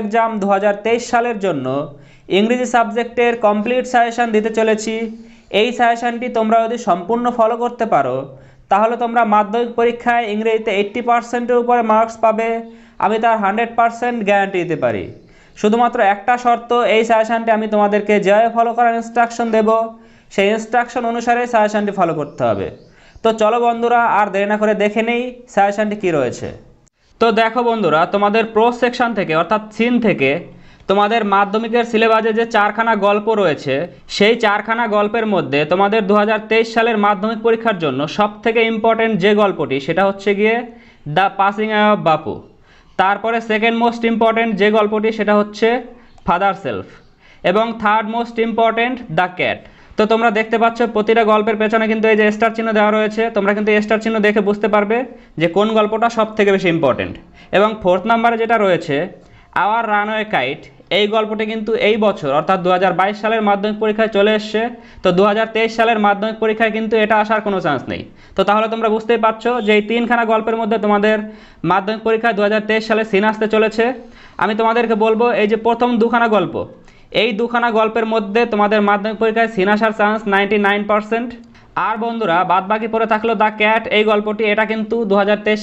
exam দু সালের জন্য ইংরেজি সাবজেক্টের কমপ্লিট সাজেশান দিতে চলেছি এই সাজেশানটি তোমরা যদি সম্পূর্ণ ফলো করতে পারো তাহলে তোমরা মাধ্যমিক পরীক্ষায় ইংরেজিতে এইট্টি পার্সেন্টের উপরে মার্কস পাবে আমি তার হান্ড্রেড পার্সেন্ট গ্যারান্টি দিতে পারি শুধুমাত্র একটা শর্ত এই সাজেশানটি আমি তোমাদেরকে যেভাবে ফলো করার ইনস্ট্রাকশন দেব সেই ইনস্ট্রাকশন অনুসারে সাজেশানটি ফলো করতে হবে তো চলো বন্ধুরা আর দেরি না করে দেখে নেই সাজেশানটি কী রয়েছে তো দেখো বন্ধুরা তোমাদের প্রো সেকশন থেকে অর্থাৎ সিন থেকে তোমাদের মাধ্যমিকের সিলেবাসে যে চারখানা গল্প রয়েছে সেই চারখানা গল্পের মধ্যে তোমাদের দু সালের মাধ্যমিক পরীক্ষার জন্য সব থেকে ইম্পর্টেন্ট যে গল্পটি সেটা হচ্ছে গিয়ে দ্য পাসিং অফ বাপু তারপরে সেকেন্ড মোস্ট ইম্পর্টেন্ট যে গল্পটি সেটা হচ্ছে ফাদার সেলফ এবং third most important the cat তো তোমরা দেখতে পাচ্ছ প্রতিটা গল্পের পেছনে কিন্তু এই যে স্টার চিহ্ন দেওয়া রয়েছে তোমরা কিন্তু স্টার চিহ্ন দেখে বুঝতে পারবে যে কোন গল্পটা সব থেকে বেশি ইম্পর্টেন্ট এবং ফোর্থ নাম্বারে যেটা রয়েছে আওয়ার রানওয়ে কাইট এই গল্পটি কিন্তু এই বছর অর্থাৎ দু সালের মাধ্যমিক পরীক্ষায় চলে এসছে তো দু সালের মাধ্যমিক পরীক্ষায় কিন্তু এটা আসার কোনো চান্স নেই তো তাহলে তোমরা বুঝতেই পারছো যে এই তিনখানা গল্পের মধ্যে তোমাদের মাধ্যমিক পরীক্ষায় দু সালে সিন আসতে চলেছে আমি তোমাদেরকে বলবো এই যে প্রথম দুখানা গল্প এই দুখানা গল্পের মধ্যে তোমাদের মাধ্যমিক পরীক্ষায় সিন আসার চান্স নাইনটি নাইন পার্সেন্ট আর বন্ধুরা বাদ বাকি পড়ে থাকলো দ্য ক্যাট এই গল্পটি এটা কিন্তু দু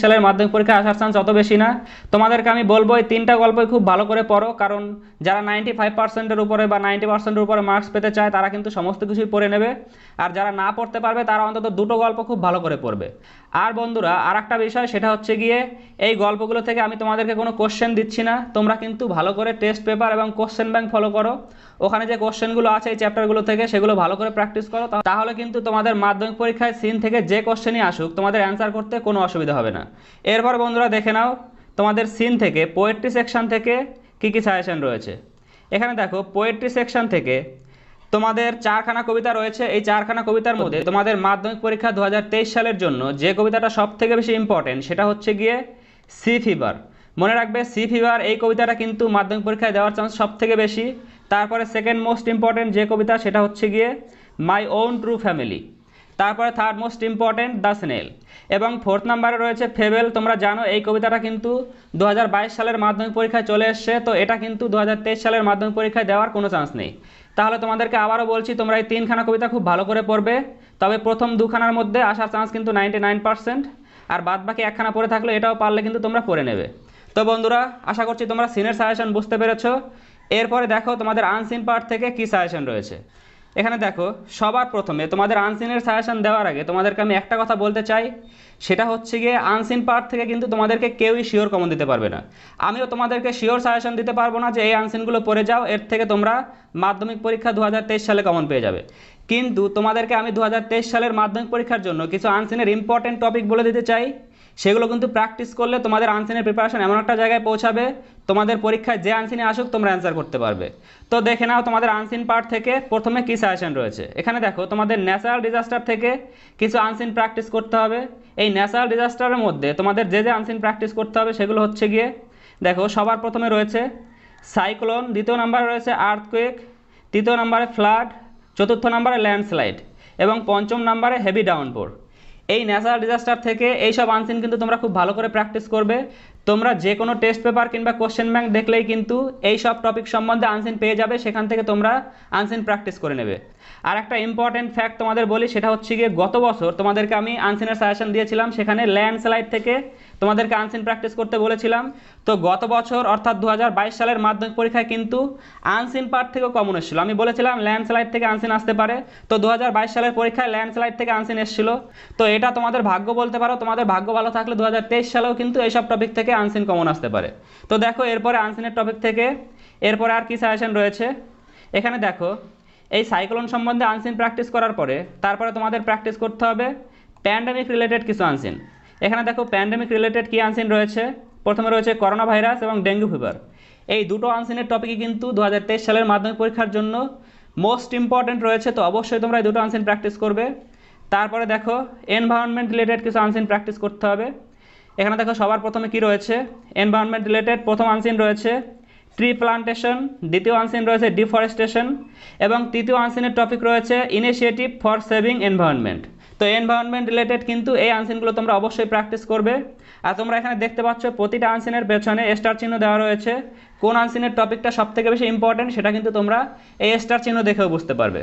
সালের মাধ্যমিক পরীক্ষায় আসার চান্স অত বেশি না তোমাদেরকে আমি বলবো এই তিনটা গল্পই খুব ভালো করে পড়ো কারণ যারা নাইনটি ফাইভ পার্সেন্টের উপরে বা নাইনটি পার্সেন্টের উপরে মার্কস পেতে চায় তারা কিন্তু সমস্ত কিছুই পড়ে নেবে আর যারা না পড়তে পারবে তারা অন্তত দুটো গল্প খুব ভালো করে পড়বে আর বন্ধুরা আর একটা বিষয় সেটা হচ্ছে গিয়ে এই গল্পগুলো থেকে আমি তোমাদেরকে কোনো কোশ্চেন দিচ্ছি না তোমরা কিন্তু ভালো করে টেস্ট পেপার এবং কোশ্চেন ব্যাংক ফলো করো ওখানে যে কোশ্চেনগুলো আছে এই চ্যাপ্টারগুলো থেকে সেগুলো ভালো করে প্র্যাকটিস করো তাহলে কিন্তু তোমাদের মাধ্যমিক পরীক্ষায় সিন থেকে যে কোশ্চেনই আসুক তোমাদের অ্যান্সার করতে কোনো অসুবিধা হবে না এরপর বন্ধুরা দেখে নাও তোমাদের সিন থেকে পোয়েট্রি সেকশন থেকে কী কী সাজেশন রয়েছে এখানে দেখো পোয়েট্রি সেকশন থেকে তোমাদের চারখানা কবিতা রয়েছে এই চারখানা কবিতার মধ্যে তোমাদের মাধ্যমিক পরীক্ষা দু সালের জন্য যে কবিতাটা সব থেকে বেশি ইম্পর্টেন্ট সেটা হচ্ছে গিয়ে সি ফিভার মনে রাখবে সি ফিভার এই কবিতাটা কিন্তু মাধ্যমিক পরীক্ষায় দেওয়ার চান্স সব থেকে বেশি তারপরে সেকেন্ড মোস্ট ইম্পর্টেন্ট যে কবিতা সেটা হচ্ছে গিয়ে মাই ওন ট্রু ফ্যামিলি তারপরে third most important the snail এবং ফোর্থ নাম্বারে রয়েছে ফেবেল তোমরা জানো এই কবিতাটা কিন্তু দু সালের মাধ্যমিক পরীক্ষায় চলে এসছে তো এটা কিন্তু দু সালের মাধ্যমিক পরীক্ষায় দেওয়ার কোনো চান্স নেই তাহলে তোমাদেরকে আবারও বলছি তোমরা এই তিনখানা কবিতা খুব ভালো করে পড়বে তবে প্রথম দুখানার মধ্যে আসার চান্স কিন্তু নাইনটি নাইন পার্সেন্ট আর বাদ বাকি একখানা পড়ে থাকলে এটাও পারলে কিন্তু তোমরা পড়ে নেবে তো বন্ধুরা আশা করছি তোমরা সিনের সাজেশন বুঝতে পেরেছ এরপরে দেখো তোমাদের আনসিন পার্ট থেকে কী সাজেশন রয়েছে এখানে দেখো সবার প্রথমে তোমাদের আনসিনের সাজেশন দেওয়ার আগে তোমাদেরকে আমি একটা কথা বলতে চাই সেটা হচ্ছে গিয়ে আনসিন পার্ট থেকে কিন্তু তোমাদেরকে কেউই শিওর কমন দিতে পারবে না আমিও তোমাদেরকে শিওর সাজেশন দিতে পারবো না যে এই আনসিনগুলো পড়ে যাও এর থেকে তোমরা মাধ্যমিক পরীক্ষা দু সালে কমন পেয়ে যাবে কিন্তু তোমাদেরকে আমি দু সালের মাধ্যমিক পরীক্ষার জন্য কিছু আনসিনের ইম্পর্টেন্ট টপিক বলে দিতে চাই সেগুলো কিন্তু প্র্যাকটিস করলে তোমাদের আনসিনের প্রিপারেশন এমন একটা জায়গায় পৌঁছাবে তোমাদের পরীক্ষায় যে আনসিনে আসুক তোমরা অ্যান্সার করতে পারবে তো দেখে নাও তোমাদের আনসিন পার্ট থেকে প্রথমে কী সাজেশন রয়েছে এখানে দেখো তোমাদের ন্যাচারাল ডিজাস্টার থেকে কিছু আনসিন প্র্যাকটিস করতে হবে এই ন্যাচারাল ডিজাস্টারের মধ্যে তোমাদের যে যে আনসিন প্র্যাকটিস করতে হবে সেগুলো হচ্ছে গিয়ে দেখো সবার প্রথমে রয়েছে সাইক্লোন দ্বিতীয় নাম্বারে রয়েছে আর্থকুয়েক তৃতীয় নাম্বারে ফ্লাড চতুর্থ নাম্বারে ল্যান্ডস্লাইড এবং পঞ্চম নাম্বারে হেভি ডাউনপোর এই ন্যাচারাল ডিজাস্টার থেকে এইসব আনসিন কিন্তু তোমরা খুব ভালো করে প্র্যাকটিস করবে তোমরা যে কোনো টেস্ট পেপার কিংবা কোশ্চেন ব্যাংক দেখলেই কিন্তু এই সব টপিক সম্বন্ধে আনসিন পেয়ে যাবে সেখান থেকে তোমরা আনসিন প্র্যাকটিস করে নেবে আর একটা ইম্পর্টেন্ট ফ্যাক্ট তোমাদের বলি সেটা হচ্ছে গিয়ে গত বছর তোমাদেরকে আমি আনসিনের সাজেশন দিয়েছিলাম সেখানে ল্যান্ডস্লাইড থেকে তোমাদেরকে আনসিন প্র্যাকটিস করতে বলেছিলাম তো গত বছর অর্থাৎ দু সালের মাধ্যমিক পরীক্ষায় কিন্তু আনসিন পার্ট থেকেও কমন এসেছিল আমি বলেছিলাম ল্যান্ডস্লাইড থেকে আনসিন আসতে পারে তো দু সালের পরীক্ষায় ল্যান্ডস্লাইড থেকে আনসিন এসেছিল তো এটা তোমাদের ভাগ্য বলতে পারো তোমাদের ভাগ্য ভালো থাকলে দু সালেও কিন্তু এইসব টপিক থেকে আনসিন কমন আসতে পারে তো দেখো এরপরে আনসিনের টপিক থেকে এরপরে আর কি সাজেশন রয়েছে এখানে দেখো এই সাইক্লোন সম্বন্ধে আনসিন প্র্যাকটিস করার পরে তারপরে তোমাদের প্র্যাকটিস করতে হবে প্যান্ডেমিক রিলেটেড কিছু আনসিন এখানে দেখো প্যান্ডেমিক রিলেটেড কী আনসিন রয়েছে প্রথমে রয়েছে করোনা ভাইরাস এবং ডেঙ্গু ফিভার এই দুটো আনসিনের টপিকই কিন্তু দু সালের মাধ্যমিক পরীক্ষার জন্য মোস্ট ইম্পর্ট্যান্ট রয়েছে তো অবশ্যই তোমরা এই দুটো আনসিন প্র্যাকটিস করবে তারপরে দেখো এনভায়রনমেন্ট রিলেটেড কিছু আনসিন প্র্যাকটিস করতে হবে এখানে দেখো সবার প্রথমে কি রয়েছে এনভায়রনমেন্ট রিলেটেড প্রথম আনসিন রয়েছে ট্রি প্লান্টেশন দ্বিতীয় আনসিন রয়েছে ডিফরেস্টেশন এবং তৃতীয় আনসিনের টপিক রয়েছে ইনিশিয়েটিভ ফর সেভিং এনভায়রনমেন্ট তো এনভায়রনমেন্ট রিলেটেড কিন্তু এই আনসিনগুলো তোমরা অবশ্যই প্র্যাকটিস করবে আর তোমরা এখানে দেখতে পাচ্ছ প্রতিটা আনসিনের পেছনে স্টার চিহ্ন দেওয়া রয়েছে কোন আনসিনের টপিকটা সব থেকে বেশি ইম্পর্টেন্ট সেটা কিন্তু তোমরা এই স্টার চিহ্ন দেখেও বুঝতে পারবে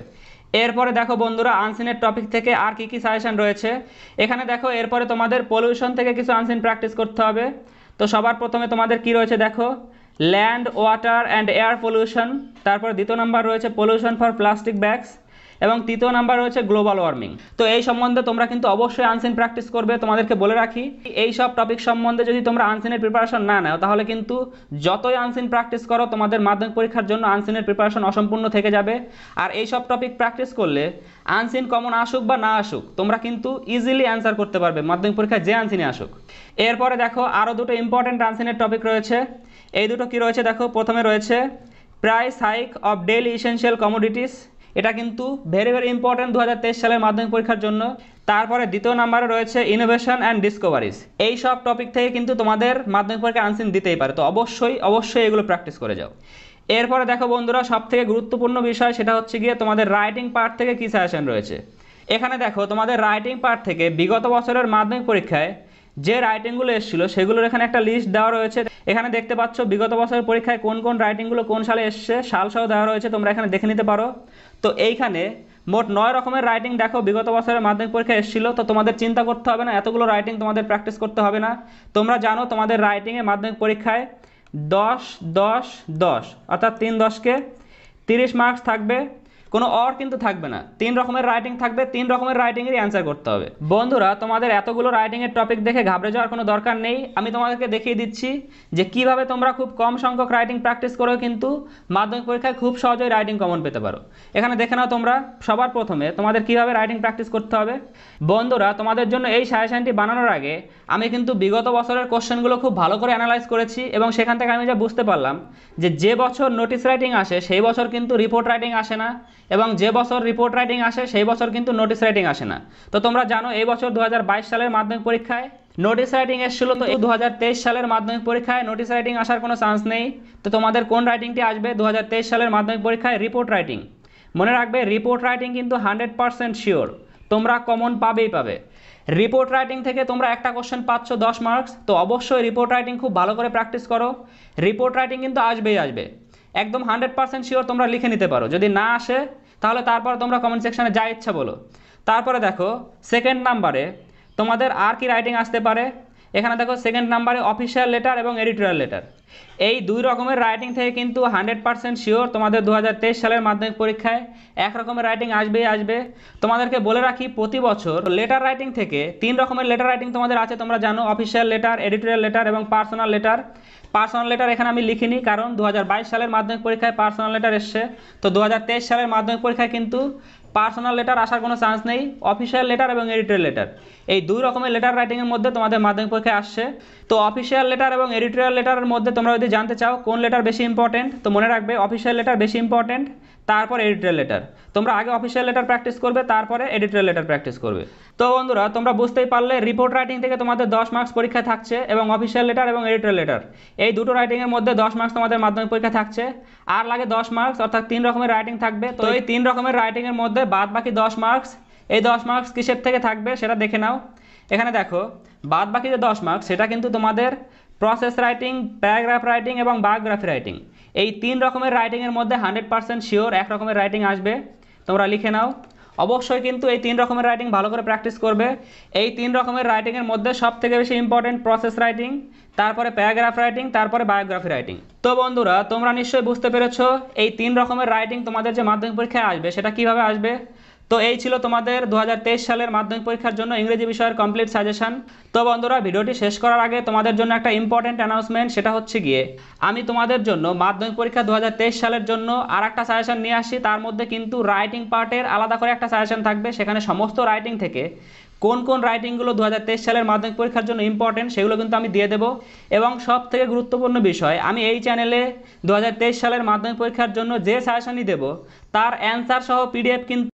এরপরে দেখো বন্ধুরা আনসিনের টপিক থেকে আর কি কি সাজেশন রয়েছে এখানে দেখো এরপরে তোমাদের পলিউশন থেকে কিছু আনসিন প্র্যাকটিস করতে হবে তো সবার প্রথমে তোমাদের কি রয়েছে দেখো land water and air pollution তারপর দ্বিতীয় নাম্বার রয়েছে পলিউশন ফর প্লাস্টিক ব্যাগস এবং তৃতীয় নাম্বার রয়েছে গ্লোবাল ওয়ার্মিং তো এই সম্বন্ধে তোমরা কিন্তু অবশ্যই আনসিন প্র্যাকটিস করবে তোমাদেরকে বলে রাখি এই সব টপিক সম্বন্ধে যদি তোমরা আনসিনের প্রিপারেশন না নাও তাহলে কিন্তু যতই আনসিন প্র্যাকটিস করো তোমাদের মাধ্যমিক পরীক্ষার জন্য আনসিনের প্রিপারেশন অসম্পূর্ণ থেকে যাবে আর এই সব টপিক প্র্যাকটিস করলে আনসিন কমন আসুক বা না আসুক তোমরা কিন্তু ইজিলি অ্যান্সার করতে পারবে মাধ্যমিক পরীক্ষায় যে আনসিনে আসুক এরপরে দেখো আরও দুটো ইম্পর্টেন্ট আনসিনের টপিক রয়েছে এই দুটো কি রয়েছে দেখো প্রথমে রয়েছে price hike of daily essential commodities এটা কিন্তু ভেরি ভেরি ইম্পর্টেন্ট দু সালের মাধ্যমিক পরীক্ষার জন্য তারপরে দ্বিতীয় নাম্বারে রয়েছে ইনোভেশন অ্যান্ড ডিসকভারিজ এই সব টপিক থেকে কিন্তু তোমাদের মাধ্যমিক পরীক্ষা আনসিন দিতেই পারে তো অবশ্যই অবশ্যই এগুলো প্র্যাকটিস করে যাও এরপরে দেখো বন্ধুরা সব থেকে গুরুত্বপূর্ণ বিষয় সেটা হচ্ছে গিয়ে তোমাদের রাইটিং পার্ট থেকে কী সাজেশন রয়েছে এখানে দেখো তোমাদের রাইটিং পার্ট থেকে বিগত বছরের মাধ্যমিক পরীক্ষায় যে রাইটিংগুলো এসেছিল সেগুলোর এখানে একটা লিস্ট দেওয়া রয়েছে এখানে দেখতে পাচ্ছ বিগত বছরের পরীক্ষায় কোন কোন রাইটিংগুলো কোন সালে এসছে সালসহ দেওয়া রয়েছে তোমরা এখানে দেখে নিতে পারো তো এইখানে মোট নয় রকমের রাইটিং দেখো বিগত বছরের মাধ্যমিক পরীক্ষা এসেছিল তো তোমাদের চিন্তা করতে হবে না এতগুলো রাইটিং তোমাদের প্র্যাকটিস করতে হবে না তোমরা জানো তোমাদের রাইটিংয়ে মাধ্যমিক পরীক্ষায় দশ দশ দশ অর্থাৎ তিন দশকে তিরিশ মার্কস থাকবে কোনো অর কিন্তু থাকবে না তিন রকমের রাইটিং থাকবে তিন রকমের রাইটিংয়ের অ্যান্সার করতে হবে বন্ধুরা তোমাদের এতগুলো রাইটিংয়ের টপিক দেখে ঘাবড়ে যাওয়ার কোনো দরকার নেই আমি তোমাদেরকে দেখিয়ে দিচ্ছি যে কিভাবে তোমরা খুব কম সংখ্যক রাইটিং প্র্যাকটিস করো কিন্তু মাধ্যমিক পরীক্ষায় খুব সহজেই রাইটিং কমন পেতে পারো এখানে দেখে নাও তোমরা সবার প্রথমে তোমাদের কিভাবে রাইটিং প্র্যাকটিস করতে হবে বন্ধুরা তোমাদের জন্য এই সাজেশনটি বানানোর আগে আমি কিন্তু বিগত বছরের কোশ্চেনগুলো খুব ভালো করে অ্যানালাইজ করেছি এবং সেখান থেকে আমি যা বুঝতে পারলাম যে যে বছর নোটিস রাইটিং আসে সেই বছর কিন্তু রিপোর্ট রাইটিং আসে না এবং যে বছর রিপোর্ট রাইটিং আসে সেই বছর কিন্তু নোটিস রাইটিং আসে না তো তোমরা জানো এই বছর দু সালের মাধ্যমিক পরীক্ষায় নোটিস রাইটিং এসেছিল তো দু সালের মাধ্যমিক পরীক্ষায় নোটিস রাইটিং আসার কোনো চান্স নেই তো তোমাদের কোন রাইটিংটি আসবে দু সালের মাধ্যমিক পরীক্ষায় রিপোর্ট রাইটিং মনে রাখবে রিপোর্ট রাইটিং কিন্তু হান্ড্রেড পারসেন্ট শিওর তোমরা কমন পাবেই পাবে রিপোর্ট রাইটিং থেকে তোমরা একটা কোশ্চেন পাচ্ছ দশ মার্কস তো অবশ্যই রিপোর্ট রাইটিং খুব ভালো করে প্র্যাকটিস করো রিপোর্ট রাইটিং কিন্তু আসবেই আসবে একদম হান্ড্রেড পার্সেন্ট শিওর তোমরা লিখে নিতে পারো যদি না আসে তাহলে তারপর তোমরা কমেন্ট সেকশানে যা ইচ্ছা বলো তারপরে দেখো সেকেন্ড নাম্বারে তোমাদের আর কি রাইটিং আসতে পারে এখানে দেখো সেকেন্ড নাম্বারে অফিসিয়াল লেটার এবং এডিটোরিয়াল লেটার এই দুই রকমের রাইটিং থেকে কিন্তু হান্ড্রেড পার্সেন্ট শিওর তোমাদের দু সালের মাধ্যমিক পরীক্ষায় এক রকমের রাইটিং আসবেই আসবে তোমাদেরকে বলে রাখি প্রতি বছর লেটার রাইটিং থেকে তিন রকমের লেটার রাইটিং তোমাদের আছে তোমরা জানো অফিসিয়াল লেটার এডিটোরিয়াল লেটার এবং পার্সোনাল লেটার পার্সোনাল লেটার এখানে আমি লিখিনি কারণ দু সালের মাধ্যমিক পরীক্ষায় পার্সোনাল লেটার এসছে তো দু সালের মাধ্যমিক পরীক্ষায় কিন্তু পার্সোনাল লেটার আসার কোনো চান্স নেই অফিসিয়াল লেটার এবং এডিটোরিয়াল লেটার এই দুই রকমের লেটার রাইটিংয়ের মধ্যে তোমাদের মাধ্যমিক পরীক্ষায় আসছে তো অফিসিয়াল লেটার এবং এডিটোরিয়াল লেটারের মধ্যে তোমরা যদি জানতে চাও কোন লেটার বেশি ইম্পর্টেন্ট তো মনে রাখবে অফিসিয়াল লেটার বেশি ইম্পর্টেন্ট তারপর এডিটর লেটার তোমরা আগে অফিসিয়াল লেটার প্র্যাকটিস করবে তারপরে এডিটর লেটার প্র্যাকটিস করবে তো বন্ধুরা তোমরা বুঝতেই পারলে রিপোর্ট রাইটিং থেকে তোমাদের দশ মার্কস পরীক্ষা থাকছে এবং অফিসিয়াল লেটার এবং এডিটর লেটার এই দুটো রাইটিংয়ের মধ্যে দশ মার্কস তোমাদের মাধ্যমিক পরীক্ষা থাকছে আর লাগে দশ মার্কস অর্থাৎ তিন রকমের রাইটিং থাকবে তো এই তিন রকমের রাইটিংয়ের মধ্যে বাদ বাকি দশ মার্কস এই দশ মার্কস কিসের থেকে থাকবে সেটা দেখে নাও এখানে দেখো বাদ বাকি যে দশ মার্কস সেটা কিন্তু তোমাদের প্রসেস রাইটিং প্যারাগ্রাফ রাইটিং এবং বায়োগ্রাফি রাইটিং এই তিন রকমের রাইটিংয়ের মধ্যে হান্ড্রেড পার্সেন্ট শিওর এক রকমের রাইটিং আসবে তোমরা লিখে নাও অবশ্যই কিন্তু এই তিন রকমের রাইটিং ভালো করে প্র্যাকটিস করবে এই তিন রকমের রাইটিংয়ের মধ্যে সব থেকে বেশি ইম্পর্টেন্ট প্রসেস রাইটিং তারপরে প্যারাগ্রাফ রাইটিং তারপরে বায়োগ্রাফি রাইটিং তো বন্ধুরা তোমরা নিশ্চয়ই বুঝতে পেরেছো এই তিন রকমের রাইটিং তোমাদের যে মাধ্যমিক পরীক্ষায় আসবে সেটা কিভাবে আসবে তো এই ছিল তোমাদের দু সালের মাধ্যমিক পরীক্ষার জন্য ইংরেজি বিষয়ের কমপ্লিট সাজেশন তো বন্ধুরা ভিডিওটি শেষ করার আগে তোমাদের জন্য একটা ইম্পর্টেন্ট অ্যানাউন্সমেন্ট সেটা হচ্ছে গিয়ে আমি তোমাদের জন্য মাধ্যমিক পরীক্ষা দু সালের জন্য আর একটা সাজেশন নিয়ে আসি তার মধ্যে কিন্তু রাইটিং পার্টের আলাদা করে একটা সাজেশন থাকবে সেখানে সমস্ত রাইটিং থেকে কোন কোন রাইটিংগুলো দু সালের মাধ্যমিক পরীক্ষার জন্য ইম্পর্টেন্ট সেগুলো কিন্তু আমি দিয়ে দেবো এবং সব থেকে গুরুত্বপূর্ণ বিষয় আমি এই চ্যানেলে দু সালের মাধ্যমিক পরীক্ষার জন্য যে সাজেশনই দেবো তার অ্যান্সার সহ পিডিএফ কিন্তু